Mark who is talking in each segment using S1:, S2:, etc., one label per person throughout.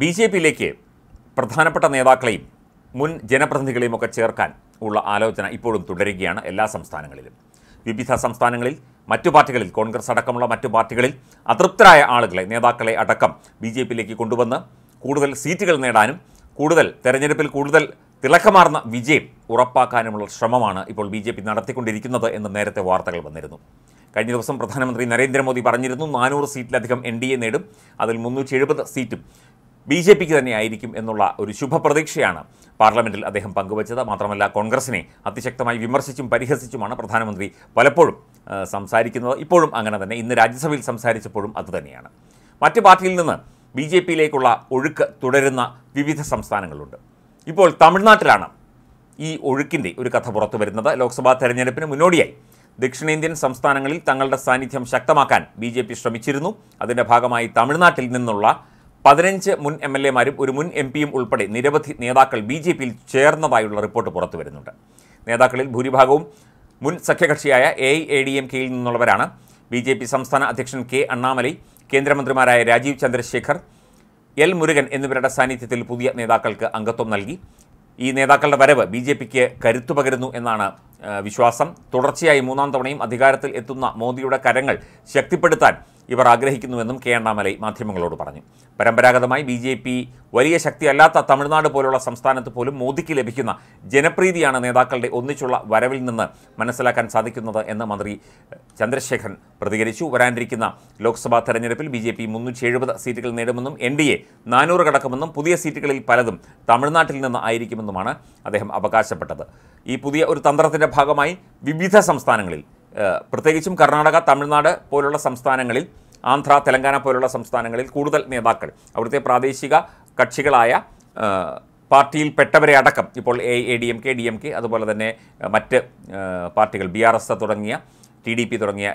S1: B J പിയിലേക്ക് പ്രധാനപ്പെട്ട നേതാക്കളെയും മുൻ ജനപ്രതിനിധികളെയും ഒക്കെ ചേർക്കാൻ ഉള്ള ആലോചന ഇപ്പോഴും തുടരുകയാണ് എല്ലാ സംസ്ഥാനങ്ങളിലും വിവിധ സംസ്ഥാനങ്ങളിൽ മറ്റു പാർട്ടികളിൽ കോൺഗ്രസ് അടക്കമുള്ള മറ്റു പാർട്ടികളിൽ അതൃപ്തരായ ആളുകളെ നേതാക്കളെ അടക്കം ബി ജെ പിയിലേക്ക് കൊണ്ടുവന്ന് കൂടുതൽ സീറ്റുകൾ നേടാനും കൂടുതൽ തെരഞ്ഞെടുപ്പിൽ കൂടുതൽ തിളക്കമാർന്ന വിജയം ഉറപ്പാക്കാനുമുള്ള ശ്രമമാണ് ഇപ്പോൾ ബി ജെ പി നടത്തിക്കൊണ്ടിരിക്കുന്നത് എന്ന് നേരത്തെ വാർത്തകൾ വന്നിരുന്നു കഴിഞ്ഞ ദിവസം പ്രധാനമന്ത്രി നരേന്ദ്രമോദി പറഞ്ഞിരുന്നു നാനൂറ് സീറ്റിലധികം എൻ ഡി എ നേടും അതിൽ മുന്നൂറ്റി എഴുപത് സീറ്റും ബി ജെ പിക്ക് തന്നെയായിരിക്കും എന്നുള്ള ഒരു ശുഭപ്രതീക്ഷയാണ് പാർലമെൻറ്റിൽ അദ്ദേഹം പങ്കുവച്ചത് മാത്രമല്ല കോൺഗ്രസിനെ അതിശക്തമായി വിമർശിച്ചും പരിഹസിച്ചുമാണ് പ്രധാനമന്ത്രി പലപ്പോഴും സംസാരിക്കുന്നത് ഇപ്പോഴും അങ്ങനെ തന്നെ ഇന്ന് രാജ്യസഭയിൽ സംസാരിച്ചപ്പോഴും അതുതന്നെയാണ് മറ്റ് പാർട്ടിയിൽ നിന്ന് ബി ജെ പിയിലേക്കുള്ള ഒഴുക്ക് തുടരുന്ന വിവിധ സംസ്ഥാനങ്ങളുണ്ട് ഇപ്പോൾ തമിഴ്നാട്ടിലാണ് ഈ ഒഴുക്കിൻ്റെ ഒരു കഥ പുറത്തു വരുന്നത് ലോക്സഭാ തെരഞ്ഞെടുപ്പിന് മുന്നോടിയായി ദക്ഷിണേന്ത്യൻ സംസ്ഥാനങ്ങളിൽ തങ്ങളുടെ സാന്നിധ്യം ശക്തമാക്കാൻ ബി ശ്രമിച്ചിരുന്നു അതിൻ്റെ ഭാഗമായി തമിഴ്നാട്ടിൽ നിന്നുള്ള പതിനഞ്ച് മുൻ എം എൽ എമാരും ഒരു മുൻ എം പിയും ഉൾപ്പെടെ നിരവധി നേതാക്കൾ ബി ജെ പിയിൽ ചേർന്നതായുള്ള റിപ്പോർട്ട് പുറത്തു വരുന്നുണ്ട് നേതാക്കളിൽ ഭൂരിഭാഗവും മുൻ സഖ്യകക്ഷിയായ എ എ ഡി എം കെയിൽ നിന്നുള്ളവരാണ് ബി ജെ പി സംസ്ഥാന അധ്യക്ഷൻ കെ അണ്ണാമലൈ കേന്ദ്രമന്ത്രിമാരായ രാജീവ് ചന്ദ്രശേഖർ എൽ മുരുകൻ എന്നിവരുടെ സാന്നിധ്യത്തിൽ പുതിയ നേതാക്കൾക്ക് അംഗത്വം നൽകി ഈ നേതാക്കളുടെ വരവ് ബി ജെ പിക്ക് കരുത്തു പകരുന്നു എന്നാണ് വിശ്വാസം തുടർച്ചയായി മൂന്നാം തവണയും അധികാരത്തിൽ എത്തുന്ന മോദിയുടെ കരങ്ങൾ ശക്തിപ്പെടുത്താൻ ഇവർ ആഗ്രഹിക്കുന്നുവെന്നും കെ അണ്ണാമലൈ മാധ്യമങ്ങളോട് പറഞ്ഞു പരമ്പരാഗതമായി ബി ജെ പി വലിയ ശക്തിയല്ലാത്ത തമിഴ്നാട് പോലുള്ള സംസ്ഥാനത്ത് പോലും മോദിക്ക് ലഭിക്കുന്ന ജനപ്രീതിയാണ് നേതാക്കളുടെ ഒന്നിച്ചുള്ള വരവിൽ നിന്ന് മനസ്സിലാക്കാൻ സാധിക്കുന്നത് എന്ന് മന്ത്രി ചന്ദ്രശേഖരൻ പ്രതികരിച്ചു വരാനിരിക്കുന്ന ലോക്സഭാ തെരഞ്ഞെടുപ്പിൽ ബി ജെ പി മുന്നൂറ്റി എഴുപത് സീറ്റുകൾ നേടുമെന്നും എൻ ഡി എ നാനൂറ് കടക്കുമെന്നും പുതിയ സീറ്റുകളിൽ പലതും തമിഴ്നാട്ടിൽ നിന്ന് ആയിരിക്കുമെന്നുമാണ് അദ്ദേഹം അവകാശപ്പെട്ടത് ഈ പുതിയ ഒരു തന്ത്രത്തിൻ്റെ ഭാഗമായി വിവിധ സംസ്ഥാനങ്ങളിൽ പ്രത്യേകിച്ചും കർണാടക തമിഴ്നാട് പോലുള്ള സംസ്ഥാനങ്ങളിൽ ആന്ധ്ര തെലങ്കാന പോലുള്ള സംസ്ഥാനങ്ങളിൽ കൂടുതൽ നേതാക്കൾ അവിടുത്തെ പ്രാദേശിക കക്ഷികളായ പെട്ടവരെ അടക്കം ഇപ്പോൾ A A D M K D M K അതുപോലെ തന്നെ മറ്റ് പാർട്ടികൾ ബി ആർ എസ് തുടങ്ങിയ ടി ഡി പി തുടങ്ങിയ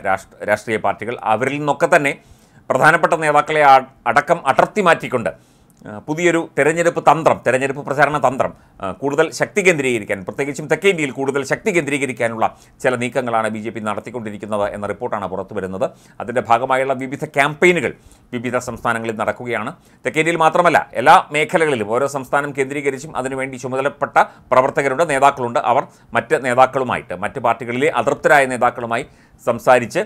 S1: രാഷ്ട്രീയ പാർട്ടികൾ അവരിൽ നിന്നൊക്കെ തന്നെ പ്രധാനപ്പെട്ട നേതാക്കളെ അടക്കം അടർത്തി മാറ്റിക്കൊണ്ട് പുതിയൊരു തെരഞ്ഞെടുപ്പ് തന്ത്രം തെരഞ്ഞെടുപ്പ് പ്രചാരണ തന്ത്രം കൂടുതൽ ശക്തി കേന്ദ്രീകരിക്കാൻ പ്രത്യേകിച്ചും തെക്കേ ഇന്ത്യയിൽ കൂടുതൽ ശക്തി കേന്ദ്രീകരിക്കാനുള്ള ചില നീക്കങ്ങളാണ് ബി ജെ പി നടത്തിക്കൊണ്ടിരിക്കുന്നത് എന്ന റിപ്പോർട്ടാണ് പുറത്തു വരുന്നത് അതിൻ്റെ ഭാഗമായുള്ള വിവിധ ക്യാമ്പയിനുകൾ വിവിധ സംസ്ഥാനങ്ങളിൽ നടക്കുകയാണ് തെക്കേ ഇന്ത്യയിൽ മാത്രമല്ല എല്ലാ മേഖലകളിലും ഓരോ സംസ്ഥാനം കേന്ദ്രീകരിച്ചും അതിനുവേണ്ടി ചുമതലപ്പെട്ട പ്രവർത്തകരുണ്ട് നേതാക്കളുണ്ട് അവർ മറ്റ് നേതാക്കളുമായിട്ട് മറ്റ് പാർട്ടികളിലെ അതൃപ്തരായ നേതാക്കളുമായി സംസാരിച്ച്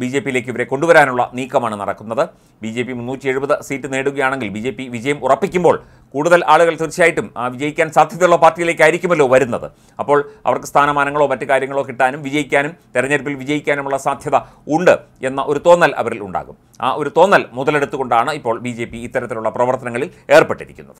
S1: ബി ജെ പിയിലേക്ക് ഇവരെ കൊണ്ടുവരാനുള്ള നീക്കമാണ് നടക്കുന്നത് ബി ജെ പി മുന്നൂറ്റി എഴുപത് സീറ്റ് നേടുകയാണെങ്കിൽ ബി ജെ പി വിജയം ഉറപ്പിക്കുമ്പോൾ കൂടുതൽ ആളുകൾ തീർച്ചയായിട്ടും വിജയിക്കാൻ സാധ്യതയുള്ള പാർട്ടിയിലേക്കായിരിക്കുമല്ലോ വരുന്നത് അപ്പോൾ അവർക്ക് സ്ഥാനമാനങ്ങളോ മറ്റു കാര്യങ്ങളോ കിട്ടാനും വിജയിക്കാനും തെരഞ്ഞെടുപ്പിൽ വിജയിക്കാനുമുള്ള സാധ്യത ഉണ്ട് എന്ന ഒരു തോന്നൽ അവരിൽ ഉണ്ടാകും ആ ഒരു തോന്നൽ മുതലെടുത്തുകൊണ്ടാണ് ഇപ്പോൾ ബി ഇത്തരത്തിലുള്ള പ്രവർത്തനങ്ങളിൽ ഏർപ്പെട്ടിരിക്കുന്നത്